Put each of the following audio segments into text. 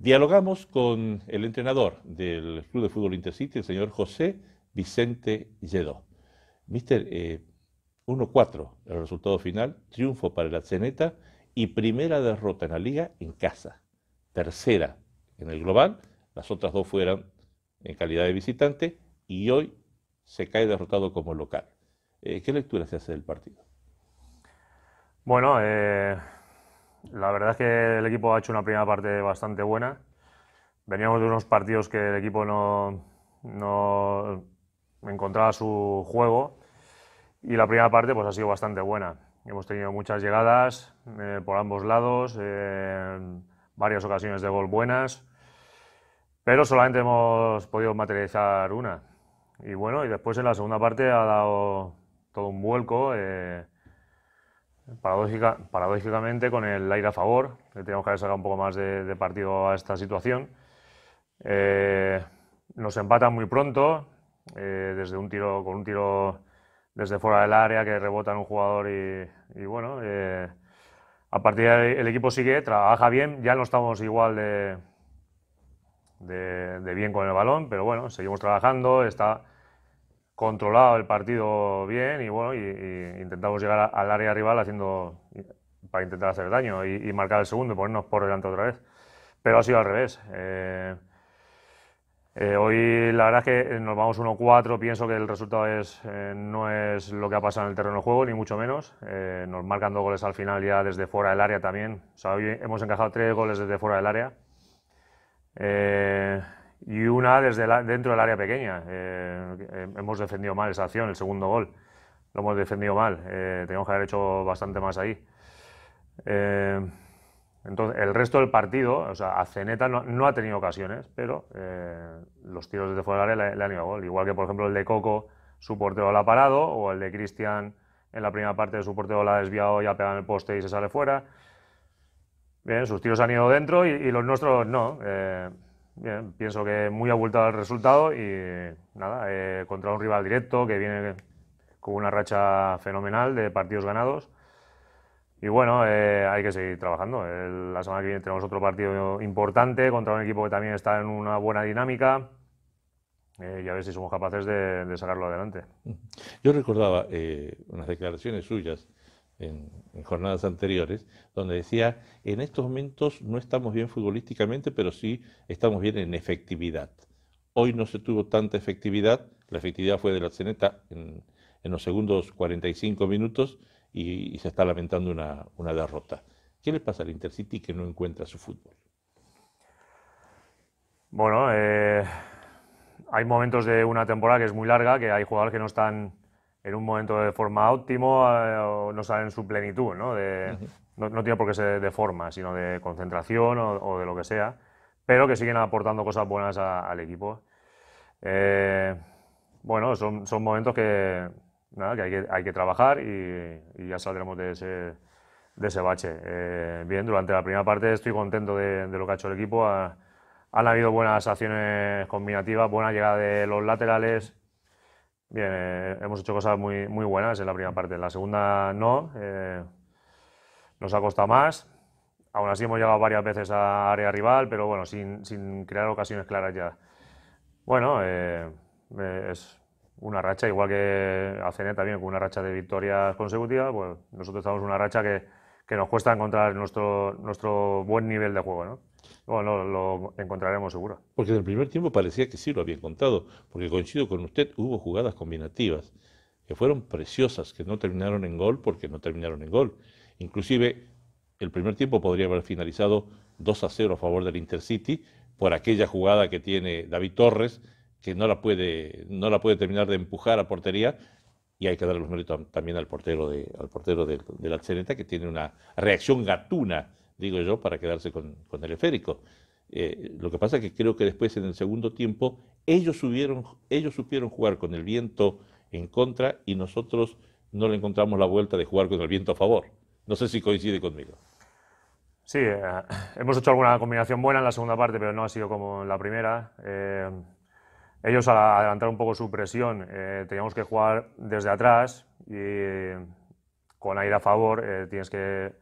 Dialogamos con el entrenador del Club de Fútbol Intercity, el señor José Vicente Lledó. Mister, 1-4 eh, el resultado final, triunfo para el Ceneta y primera derrota en la liga en casa, tercera en el global, las otras dos fueron en calidad de visitante y hoy se cae derrotado como local. Eh, ¿Qué lectura se hace del partido? Bueno, eh, la verdad es que el equipo ha hecho una primera parte bastante buena. Veníamos de unos partidos que el equipo no, no encontraba su juego y la primera parte pues, ha sido bastante buena. Hemos tenido muchas llegadas eh, por ambos lados, eh, varias ocasiones de gol buenas, pero solamente hemos podido materializar una. Y bueno, y después en la segunda parte ha dado todo un vuelco. Eh, Paradójica, paradójicamente, con el aire a favor, que tenemos que sacar un poco más de, partido a esta situación. Eh, nos empatan muy pronto, eh, desde un tiro, con un tiro desde fuera del área que rebota en un jugador y, bueno, eh, a partir de ahí el equipo sigue, trabaja bien, ya no estamos igual de, de, de bien con el balón, pero bueno, seguimos trabajando, está controlado el partido bien y bueno, y, intentamos llegar al área rival haciendo para intentar hacer daño y, marcar el segundo y ponernos por delante otra vez. Pero ha sido al revés. Eh, eh, hoy la verdad es que eh, nos vamos 1-4, pienso que el resultado es, no es lo que ha pasado en el terreno de juego, ni mucho menos. nos marcan dos goles al final ya desde fuera del área también. hemos encajado tres goles desde fuera del área y una desde dentro del área pequeña. Eh, hemos defendido mal esa acción, el segundo gol. Lo hemos defendido mal, eh, teníamos que haber hecho bastante más ahí. Eh, entonces, el resto del partido, o sea, no, ha tenido ocasiones, pero eh, los tiros desde fuera del área le, han ido a gol. Igual que, por ejemplo, el de Coco, su portero la ha parado, o el de Cristian en la primera parte de su portero la ha desviado y ha pegado en el poste y se sale fuera. Bien, sus tiros han ido dentro y, y los nuestros no pienso que muy abultado el resultado y nada, eh, contra un rival directo que viene con una racha fenomenal de partidos ganados. Y bueno, eh, hay que seguir trabajando. la semana que viene tenemos otro partido importante contra un equipo que también está en una buena dinámica. Eh, y a ver si somos capaces de, de sacarlo adelante. Yo recordaba unas declaraciones suyas en, jornadas anteriores, donde decía, en estos momentos no estamos bien futbolísticamente, pero sí estamos bien en efectividad. Hoy no se tuvo tanta efectividad, la efectividad fue de la Ceneta en, los segundos 45 minutos y, se está lamentando una, derrota. ¿Qué le pasa al Intercity que no encuentra su fútbol? Bueno, eh, hay momentos de una temporada que es muy larga, que hay jugadores que no están en un momento de forma óptimo eh, no sale en su plenitud, ¿no? no, tiene por qué ser de forma, sino de concentración o, de lo que sea, pero que siguen aportando cosas buenas al equipo. Eh, bueno, son, son, momentos que, nada, que, hay que hay que trabajar y, ya saldremos de ese, de ese bache. Eh, bien, durante la primera parte estoy contento de, lo que ha hecho el equipo. han habido buenas acciones combinativas, buena llegada de los laterales, Bien, eh, hemos hecho cosas muy, muy buenas en la primera parte. En la segunda no, eh, nos ha costado más. Aún así hemos llegado varias veces a área rival, pero bueno, sin, sin crear ocasiones claras ya. Bueno, eh, es una racha, igual que hacen también, con una racha de victorias consecutivas, pues nosotros estamos en una racha que, que nos cuesta encontrar nuestro, nuestro buen nivel de juego, ¿no? Bueno, lo encontraremos seguro. Porque en el primer tiempo parecía que sí lo había contado, porque coincido con usted, hubo jugadas combinativas que fueron preciosas, que no terminaron en gol porque no terminaron en gol. Inclusive el primer tiempo podría haber finalizado 2 a 0 a favor del Intercity por aquella jugada que tiene David Torres, que no la puede, no la puede terminar de empujar a portería. Y hay que darle los méritos también al portero de, al portero la que tiene una reacción gatuna digo yo, para quedarse con, con el esférico. Eh, lo que pasa es que creo que después en el segundo tiempo ellos, subieron, ellos supieron jugar con el viento en contra y nosotros no le encontramos la vuelta de jugar con el viento a favor. No sé si coincide conmigo. Sí, eh, hemos hecho alguna combinación buena en la segunda parte, pero no ha sido como en la primera. Eh, ellos al adelantar un poco su presión, teníamos que jugar desde atrás y con aire a favor tienes que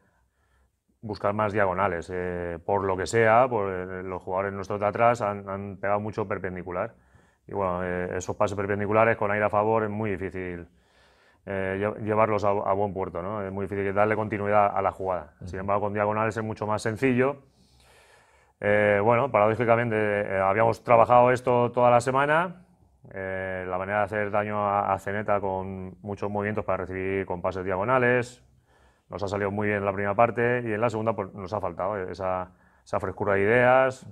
buscar más diagonales. Eh, por lo que sea, por, eh, los jugadores nuestros de atrás han, pegado mucho perpendicular. Y bueno, eh, esos pases perpendiculares con aire a favor es muy difícil llevarlos a, buen puerto, ¿no? Es muy difícil darle continuidad a la jugada. Sin embargo, con diagonales es mucho más sencillo. bueno, paradójicamente habíamos trabajado esto toda la semana. la manera de hacer daño a, a Zeneta con muchos movimientos para recibir con pases diagonales, nos ha salido muy bien en la primera parte y en la segunda pues, nos ha faltado esa, frescura de ideas.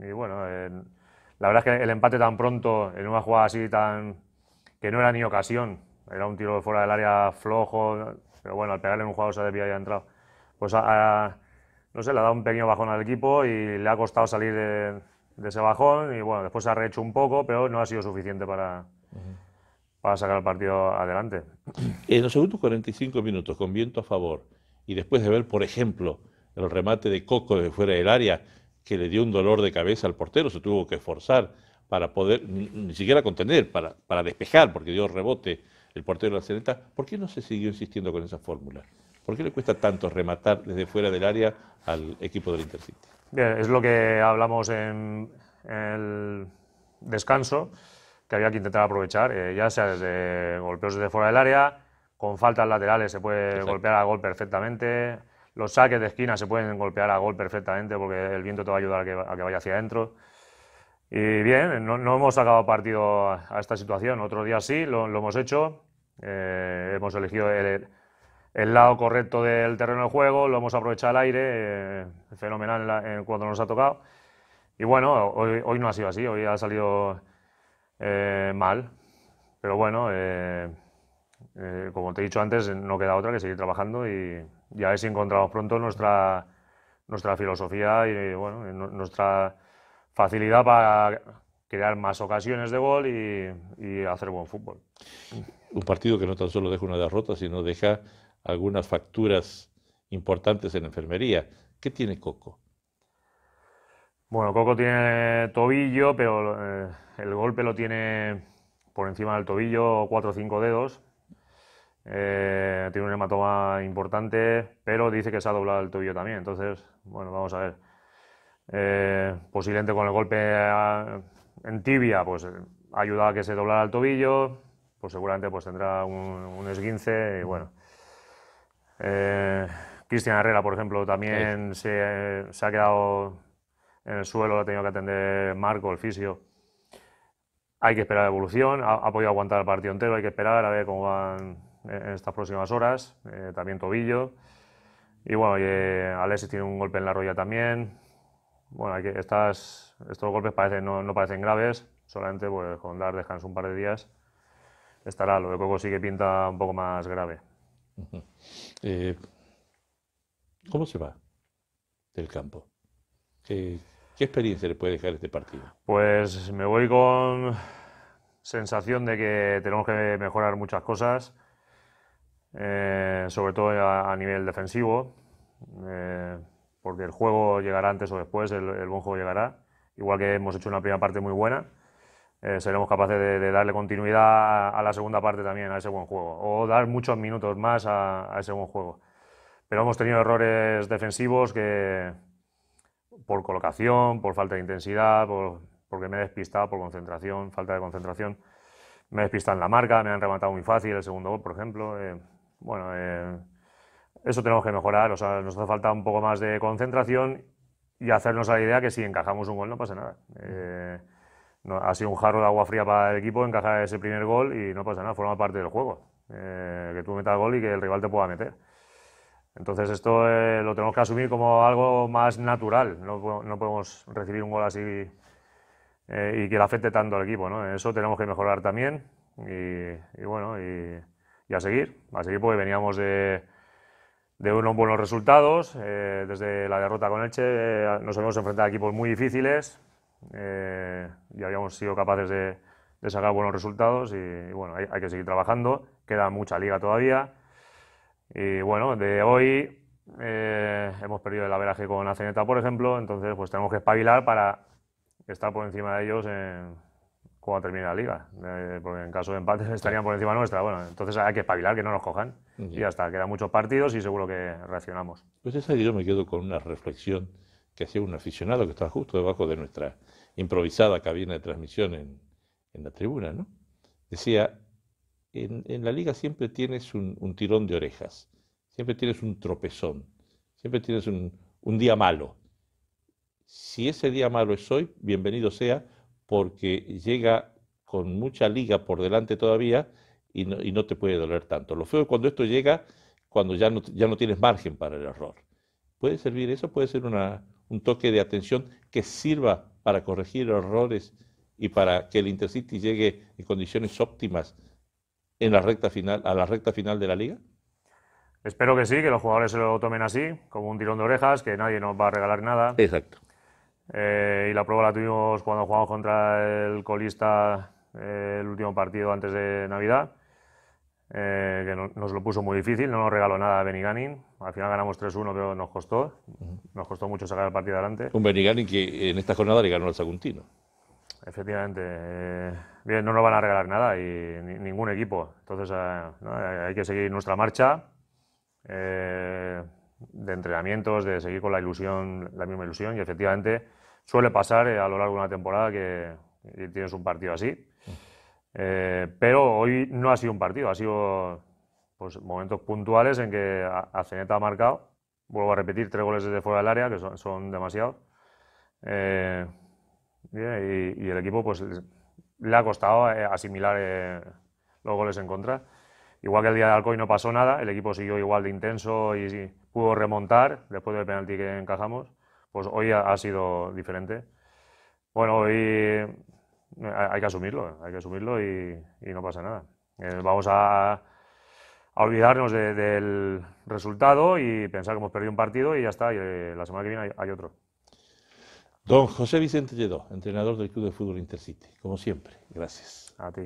Y bueno, la verdad es que el empate tan pronto, en una jugada así tan. que no era ni ocasión, era un tiro fuera del área flojo, pero bueno, al pegarle en un jugador se debía ya entrado. Pues no sé, le ha dado un pequeño bajón al equipo y le ha costado salir de, ese bajón y bueno, después se ha rehecho un poco, pero no ha sido suficiente para para sacar el partido adelante. En los segundos 45 minutos, con viento a favor, y después de ver, por ejemplo, el remate de Coco desde fuera del área, que le dio un dolor de cabeza al portero, se tuvo que esforzar para poder, ni, siquiera contener, para, para, despejar, porque dio rebote el portero de la Celeta, ¿por qué no se siguió insistiendo con esa fórmula? ¿Por qué le cuesta tanto rematar desde fuera del área al equipo del Intercity? Bien, es lo que hablamos en el descanso que había que intentar aprovechar, eh, ya sea desde golpeos desde fuera del área, con faltas laterales se puede golpear a gol perfectamente, los saques de esquina se pueden golpear a gol perfectamente porque el viento te va a ayudar a que, a vaya hacia adentro. Y bien, no, no hemos sacado partido a, esta situación, otro día sí, lo, lo hemos hecho, eh, hemos elegido el, lado correcto del terreno de juego, lo hemos aprovechado al aire, eh, fenomenal en cuanto cuando nos ha tocado. Y bueno, hoy, hoy no ha sido así, hoy ha salido eh, mal, pero bueno, eh, eh, como te he dicho antes, no queda otra que seguir trabajando y, ya a encontrado pronto nuestra, nuestra filosofía y bueno, nuestra facilidad para crear más ocasiones de gol y, y, hacer buen fútbol. Un partido que no tan solo deja una derrota, sino deja algunas facturas importantes en enfermería. ¿Qué tiene Coco? Bueno, Coco tiene tobillo, pero eh, el golpe lo tiene por encima del tobillo, cuatro o cinco dedos. Eh, tiene un hematoma importante, pero dice que se ha doblado el tobillo también. Entonces, bueno, vamos a ver. Eh, posiblemente con el golpe ah, en tibia, pues ayuda a que se doblara el tobillo, pues seguramente pues tendrá un, esguince y bueno. Cristian Herrera, por ejemplo, también se, se ha quedado en el suelo, la ha tenido que atender Marco, el fisio. Hay que esperar la evolución, ha, podido aguantar el partido entero, hay que esperar a ver cómo van en, estas próximas horas, eh, también tobillo. Y bueno, eh, Alexis tiene un golpe en la rodilla también. Bueno, que, estas, estos golpes parecen, no, no, parecen graves, solamente pues, con dar descanso un par de días estará. Lo de Coco sí que pinta un poco más grave. Eh, ¿Cómo se va del campo? ¿Qué experiencia le puede dejar este partido? Pues me voy con sensación de que tenemos que mejorar muchas cosas, eh, sobre todo a, nivel defensivo, eh, porque el juego llegará antes o después, el, buen juego llegará. Igual que hemos hecho una primera parte muy buena, eh, seremos capaces de, darle continuidad a, la segunda parte también, a ese buen juego, o dar muchos minutos más a ese buen juego. Pero hemos tenido errores defensivos que, por colocación, por falta de intensidad, porque me he despistado, por concentración, falta de concentración. Me he despistado en la marca, me han rematado muy fácil el segundo gol, por ejemplo. Eh, bueno, eh, eso tenemos que mejorar. O nos hace falta un poco más de concentración y hacernos la idea que si encajamos un gol no pasa nada. Eh, ha sido un jarro de agua fría para el equipo encajar ese primer gol y no pasa nada, forma parte del juego. que tú metas gol y que el rival te pueda meter. Entonces esto eh, lo tenemos que asumir como algo más natural. No, podemos recibir un gol así eh, y que le afecte tanto al equipo. ¿no? Eso tenemos que mejorar también y, bueno, y, a seguir. A seguir porque veníamos de, unos buenos resultados. Eh, desde la derrota con Elche nos hemos enfrentado a equipos muy difíciles y habíamos sido capaces de, sacar buenos resultados y, bueno, hay que seguir trabajando. Queda mucha liga todavía y bueno, de hoy eh, hemos perdido el averaje con Aceneta, por ejemplo, entonces pues tenemos que espabilar para estar por encima de ellos en, cuando termine la liga, eh, porque en caso de empates estarían por encima nuestra. Bueno, entonces hay que espabilar, que no nos cojan. Y ya está, quedan muchos partidos y seguro que reaccionamos. Pues esa yo me quedo con una reflexión que hacía un aficionado que estaba justo debajo de nuestra improvisada cabina de transmisión en, en la tribuna, ¿no? Decía, en, la liga siempre tienes un, tirón de orejas, siempre tienes un tropezón, siempre tienes un, día malo. Si ese día malo es hoy, bienvenido sea, porque llega con mucha liga por delante todavía y no, te puede doler tanto. Lo feo es cuando esto llega, cuando ya no, ya tienes margen para el error. Puede servir eso, puede ser un toque de atención que sirva para corregir errores y para que el Intercity llegue en condiciones óptimas en la recta final, a la recta final de la liga? Espero que sí, que los jugadores se lo tomen así, como un tirón de orejas, que nadie nos va a regalar nada. Exacto. Eh, y la prueba la tuvimos cuando jugamos contra el colista eh, el último partido antes de Navidad, eh, que nos lo puso muy difícil, no nos regaló nada a Al final ganamos 3-1, pero nos costó. Nos costó mucho sacar el partido adelante. Un Beniganin que en esta jornada le ganó al Saguntino. Efectivamente. Eh, bien, no nos van a regalar nada y ningún equipo. Entonces eh, eh, hay que seguir nuestra marcha de entrenamientos, de seguir con la ilusión, la misma ilusión. Y efectivamente suele pasar a lo largo de una temporada que, tienes un partido así. pero hoy no ha sido un partido, ha sido pues, momentos puntuales en que Aceneta ha marcado, vuelvo a repetir, tres goles desde fuera del área, que son, son demasiados y, el equipo pues le ha costado eh, asimilar eh, los goles en contra. Igual que el día de Alcoy no pasó nada, el equipo siguió igual de intenso y, pudo remontar después del penalti que encajamos. Pues hoy ha, sido diferente. Bueno, hoy eh, hay que asumirlo, hay que asumirlo y, no pasa nada. vamos a, olvidarnos del resultado y pensar que hemos perdido un partido y ya está, la semana que viene hay otro. Don José Vicente Lledó, entrenador del Club de Fútbol Intercity. Como siempre, gracias. A ti.